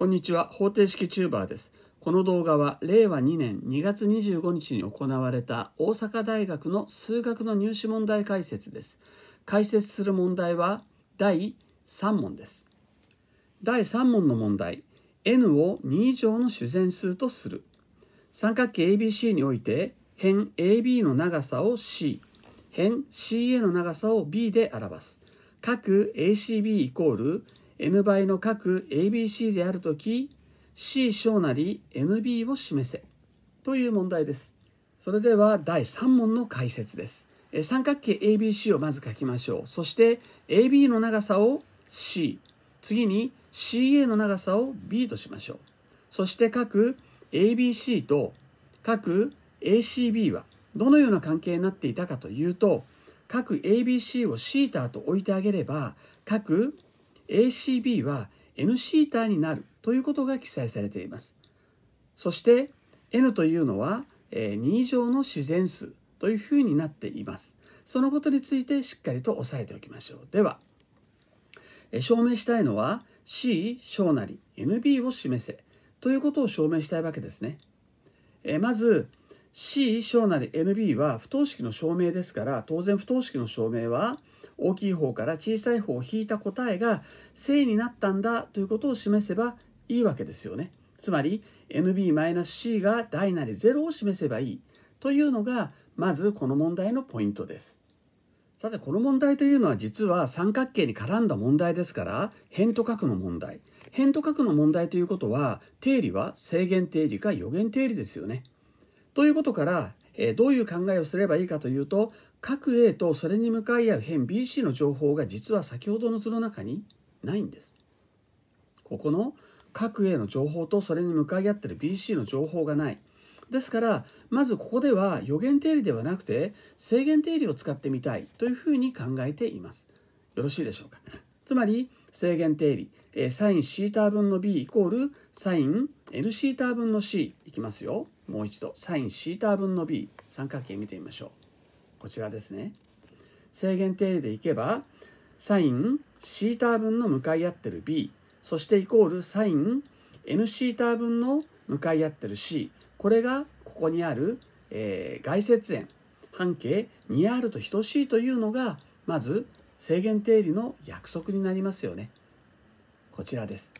こんにちは方程式チューバーですこの動画は令和2年2月25日に行われた大阪大学の数学の入試問題解説です解説する問題は第3問です第3問の問題 n を2以上の自然数とする三角形 ABC において辺 AB の長さを C 辺 CA の長さを B で表す各 ACB イコール n 倍の各 ABC であるとき C 小なり NB を示せという問題ですそれでは第3問の解説です三角形 ABC をまず書きましょうそして AB の長さを C 次に CA の長さを B としましょうそして各 ABC と各 ACB はどのような関係になっていたかというと各 ABC を θ と置いてあげれば各 ACB は N シータになるということが記載されています。そして N というのは2以上の自然数というふうになっています。そのことについてしっかりと押さえておきましょう。では証明したいのは C 小なり NB を示せということを証明したいわけですね。えまず C 小なり NB は不等式の証明ですから当然不等式の証明は大きい方から小さい方を引いた答えが正になったんだということを示せばいいわけですよね。つまり NB-C が大なり0を示せばいいというのがまずこの問題のポイントです。さてこの問題というのは実は三角形に絡んだ問題ですから辺と角の問題。辺と角の問題ということは定理は正弦定理か予言定理ですよね。ということからえどういう考えをすればいいかというと各 A とそれに向かい合う辺 BC の情報が実は先ほどの図の中にないんです。ここの各 A の情報とそれに向かい合ってる BC の情報がない。ですからまずここでは予言定理ではなくて制限定理を使ってみたいというふうに考えています。よろしいでしょうか。つまり制限定理、え i サインシータ分の b イコールサイン n シータ分の c いきますよもう一度サインシータ分の b 三角形見てみましょうこちらですね制限定理でいけばサインシータ分の向かい合ってる b そしてイコールサイン n シータ分の向かい合ってる c これがここにある、えー、外接円半径 2r と等しいというのがまず制限定理の約束になりますよね。こちらです。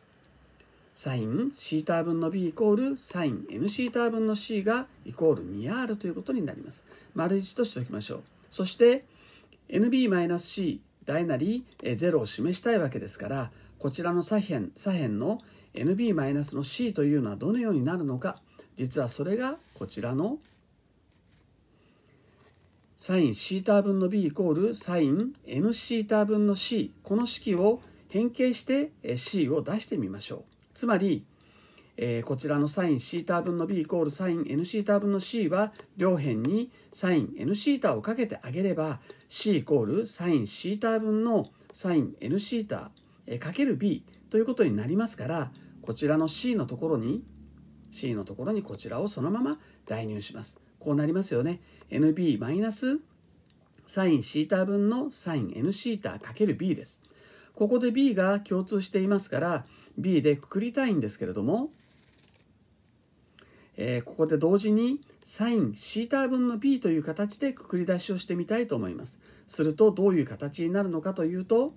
サイン θ 分の b イコールサイン nθ 分の c がイコール 2r ということになります。丸1としておきましょう。そして nb-c 大なり0を示したいわけですからこちらの左辺左辺の nb- の c というのはどのようになるのか実はそれがこちらのサインシー θ 分の b イコールサイン nθ 分の c この式を変形して c を出してみましょうつまり、えー、こちらのサインシー θ 分の b イコールサイン nθ 分の c は両辺にサイン nθ をかけてあげれば c イコールサインシー θ 分のサイン nθ かける b ということになりますからこちらの c のところに c のところにこちらをそのまま代入します。こうなりますよね。NB マイナスサインシータ分のサイン N シータかける b です。ここで B が共通していますから B でくくりたいんですけれども、えー、ここで同時にサインシータ分の B という形でくくり出しをしてみたいと思います。するとどういう形になるのかというと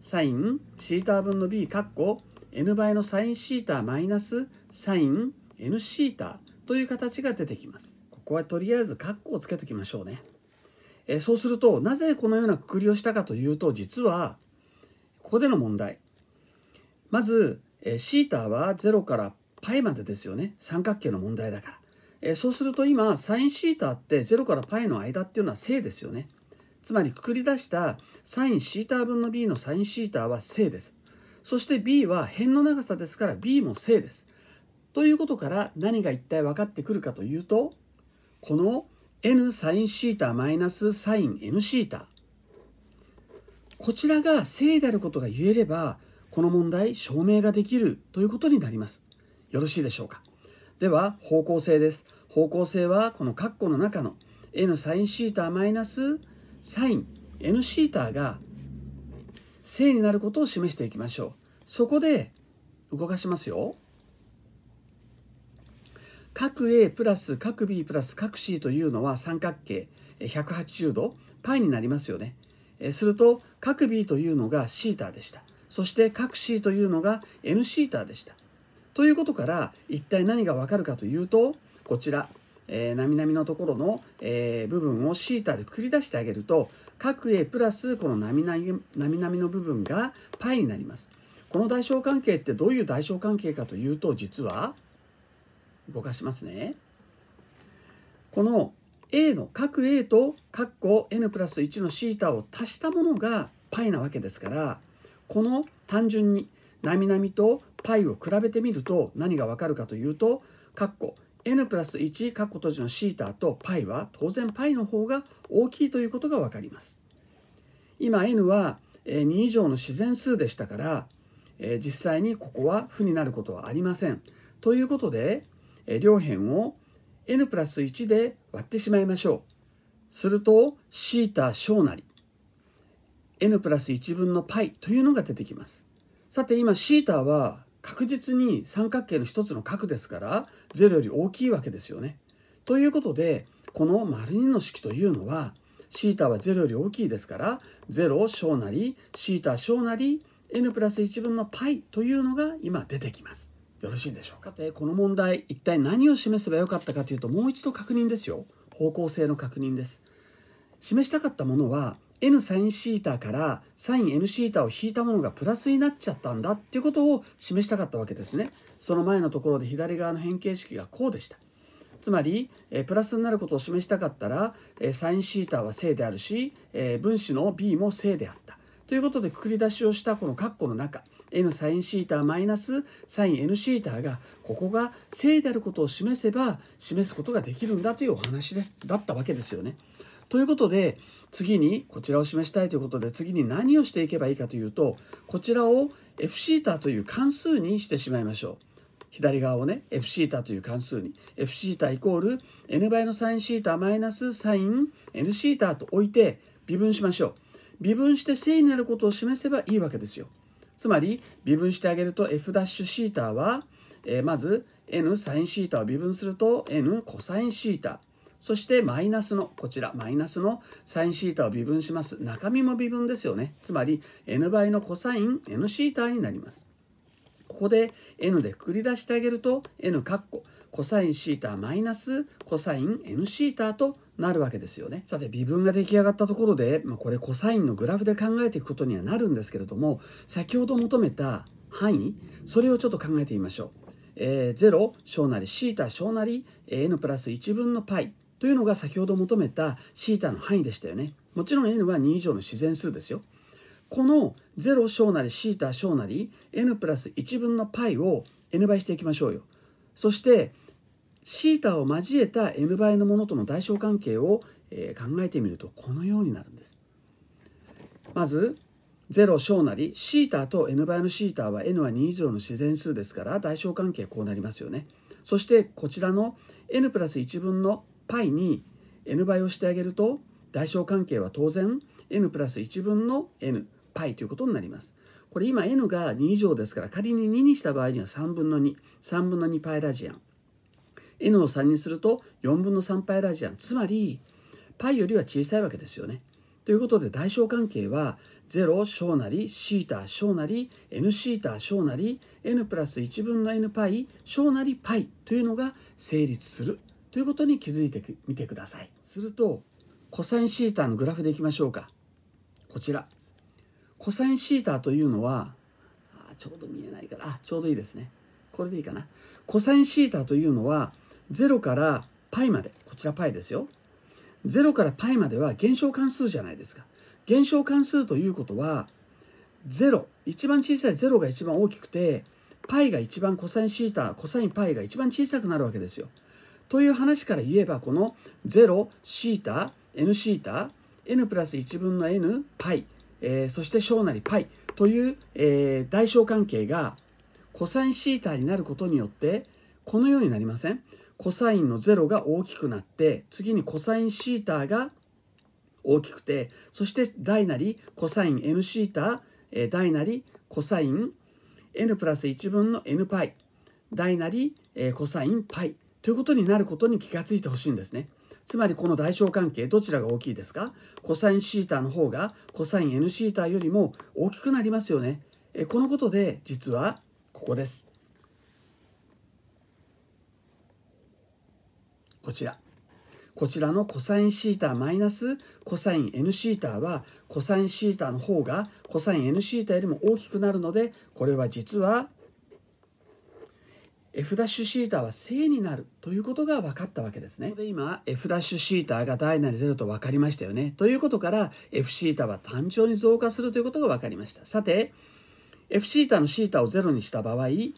サインシータ分の B かっこ n 倍のサインシータマイナスサイン n シータという形が出てきます。こはとりあえず括弧をつけときましょうね。えそうするとなぜこのようなくくりをしたかというと実はここでの問題まず、えシータは0からパイまでですよね三角形の問題だから、えそうすると今サインシータって0からパイの間っていうのは正ですよねつまりくくり出したサインシーター分の b のサインシーターは正ですそして b は辺の長さですから b も正ですということから何が一体分かってくるかというとこの n サインシータマイナスサイン n シータこちらが正であることが言えればこの問題証明ができるということになりますよろしいでしょうかでは方向性です方向性はこの括弧の中の n サインシータマイナスサイン n シータが正になることを示していきましょうそこで動かしますよ角 A プラス角 B プラス角 C というのは三角形180度 π になりますよね。すると角 B というのが θ でした。そして角 C というのが nθ でした。ということから一体何がわかるかというとこちら、えー、並々のところの、えー、部分を θ で繰り出してあげると角 A プラスこの並々の部分が π になります。この代償関係ってどういう代償関係かというと実は動かしますね。この A の各 A と括弧 n プラス1のシータを足したものが π なわけですからこの単純に並々なみと π を比べてみると何がわかるかというと括弧 n プラス1括弧閉じのシータと π は当然 π の方が大きいということがわかります。今 n は2以上の自然数でしたから実際にここは負になることはありません。ということで両辺を n プラス1で割ってしまいましょう。すると θ 小なり n プラス1分の π というのが出てきます。さて今 θ は確実に三角形の一つの角ですから0より大きいわけですよね。ということでこの丸2の式というのは θ は0より大きいですから0小なり θ 小なり n プラス1分の π というのが今出てきます。よろしいでしょうかさてこの問題一体何を示せばよかったかというともう一度確認ですよ方向性の確認です示したかったものは n サインシータからサイン n シータを引いたものがプラスになっちゃったんだっていうことを示したかったわけですねその前のところで左側の変形式がこうでしたつまり、えプラスになることを示したかったら、えサインシータは正であるし、え分子の b も正であったということでくくり出しをしたこの括弧の中 n サインシータマイナスサイン n シータがここが正であることを示せば示すことができるんだというお話でだったわけですよね。ということで次にこちらを示したいということで次に何をしていけばいいかというとこちらを f シータという関数にしてしまいましょう。左側をね f シータという関数に f シータイコール n 倍のサインシータマイナスサイン n シータと置いて微分しましょう。微分して正になることを示せばいいわけですよ。つまり微分してあげると f'θ は、えー、まず n サイン θ を微分すると n コサイン θ そしてマイナスのこちらマイナスのサイン θ を微分します中身も微分ですよねつまり n 倍のコサイン nθ になりますここで n でくくり出してあげると n カッココサイン θ マイナスコサイン nθ となるわけですよね。さて微分が出来上がったところで、まあ、これコサインのグラフで考えていくことにはなるんですけれども先ほど求めた範囲それをちょっと考えてみましょう。えー、0小なり θ 小なり n プラス1分の π というのが先ほど求めた θ の範囲でしたよね。もちろん n は2以上の自然数ですよ。この0小なり θ 小なり n プラス1分の π を n 倍していきましょうよ。そして θ を交えた n 倍のものとの代償関係を、え考えてみるとこのようになるんです。まず0小なり θ と n 倍の θ は n は2以上の自然数ですから代償関係こうなりますよね。そしてこちらの n プラス1分の π に n 倍をしてあげると代償関係は当然 n プラス1分の n π ということになります。これ今 n が2以上ですから仮に2にした場合には3分の23分の 2π ラジアン。n を3にすると4分の3 π ラジアンつまり π よりは小さいわけですよね。ということで大小関係は0小なり θ 小なり nθ 小なり n プラス1分の n パイ小なり π というのが成立するということに気づいてみてください。すると cosθ のグラフでいきましょうか。こちら cosθ というのはあちょうど見えないからあちょうどいいですね。これでいいかな。cosθ というのは0からパイまでこちらパイですよ0からパイまでは減少関数じゃないですか減少関数ということは0一番小さい0が一番大きくてパイが一番コサインシータコサインパイが一番小さくなるわけですよ。という話から言えばこの0シータ n シータ n プラス1分の n パイ、えー、そして小なりパイという、えー、代償関係がコサインシータになることによってこのようになりませんコサインの0が大きくなって次にコサインシーターが大きくてそして大なりコサイン n シーター大なりコサイン n プラス1分の n パイ大なりコサインパイということになることに気がついてほしいんですね。つまりこの大小関係どちらが大きいですかコサインシーターの方がコサイン n シータよりも大きくなりますよね。このことで実はここです。こちら。こちらのコサイ cosθ マイナスコサイン n シーターはコサインシーターの方がコサイン n シー θ よりも大きくなるのでこれは実は f ダッシシューターは正になるということが分かったわけですね。で今 f ダッシシューターが大なり0と分かりましたよね。ということから fθ シーは単調に増加するということが分かりました。さて fθ シーのシー θ を0にした場合、え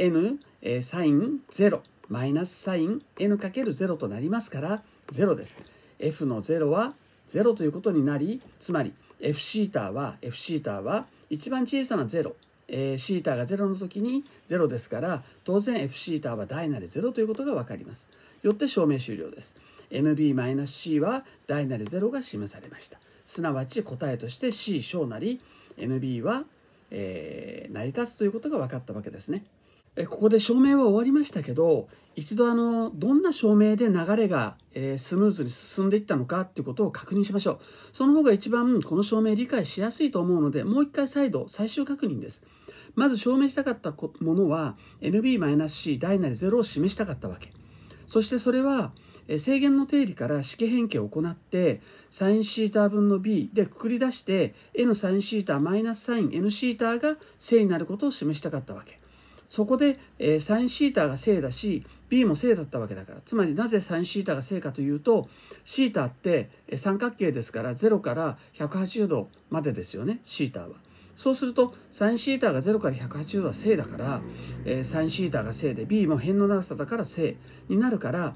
n、えー、sin0 マイナスサイン n×0 かけとなりますから0です。f の0は0ということになりつまり fθ は fθ は一番小さな0。えー、シータが0の時に0ですから当然 f シータは大なり0ということが分かります。よって証明終了です。nb-c は大なり0が示されました。すなわち答えとして c 小なり nb は、えー、成り立つということが分かったわけですね。えここで証明は終わりましたけど一度あのどんな証明で流れが、えスムーズに進んでいったのかっていうことを確認しましょうその方が一番この証明理解しやすいと思うのでもう一回再度最終確認ですまず証明したかったものは NB-C 大なり0を示したかったわけそしてそれは制限の定理から式変形を行ってサインシータ分の b でくくり出して n サインシータマイナスサイン n シータが正になることを示したかったわけそこで、えー、サインシーターが正だし B も正だったわけだからつまりなぜサインシーターが正かというとシーターって三角形ですから0から180度までですよねシーターは。そうするとサインシーターが0から180度は正だから、えー、サインシーターが正で B も辺の長さだから正になるから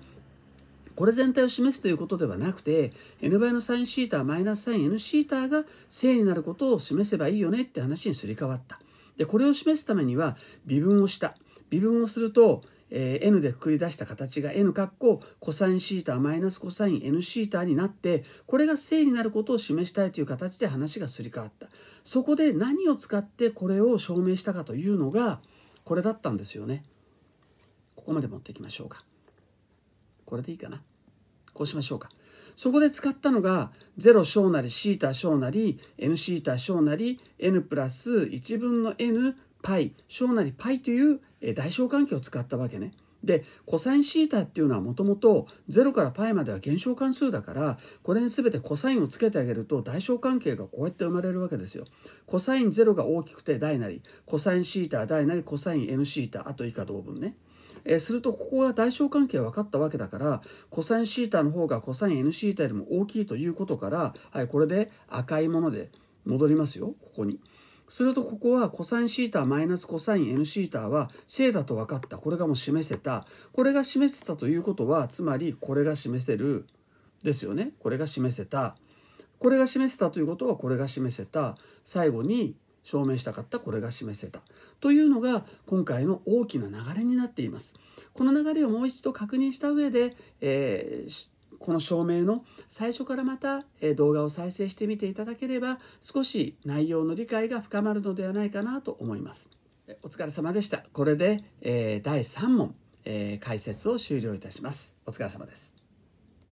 これ全体を示すということではなくて n 倍のサインシーターマイナスサイン n シーターが正になることを示せばいいよねって話にすり替わった。でこれを示すためには微分をした微分をすると、えー、n でくくり出した形が n 括弧コサインシータマイナスコサイン n シータになってこれが正になることを示したいという形で話がすり替わったそこで何を使ってこれを証明したかというのがこれだったんですよねここまで持っていきましょうかこれでいいかなこうしましょうかそこで使ったのが0小なりシータ小なり n シータ小なり n プラス1分の n パイ小なりパイという代償関係を使ったわけね。でコサインシータっていうのはもともと0から π までは減少関数だからこれに全てコサインをつけてあげると代償関係がこうやって生まれるわけですよ。コサイン0が大きくて大なりコサインシータ大なりコサイン n シータあと以下同分ね。えー、するとここが大小関係分かったわけだから cosθ シータの方が c o s N シータよりも大きいということから、はい、これで赤いもので戻りますよここに。するとここはコサインシータマイナスコサイン N シータは正だと分かったこれがもう示せたこれが示せたということはつまりこれが示せるですよねこれが示せたこれが示せたということはこれが示せた最後に証明したかったこれが示せたというのが今回の大きな流れになっていますこの流れをもう一度確認した上で、えー、この証明の最初からまた動画を再生してみていただければ少し内容の理解が深まるのではないかなと思いますお疲れ様でしたこれで、えー、第3問、えー、解説を終了いたしますお疲れ様です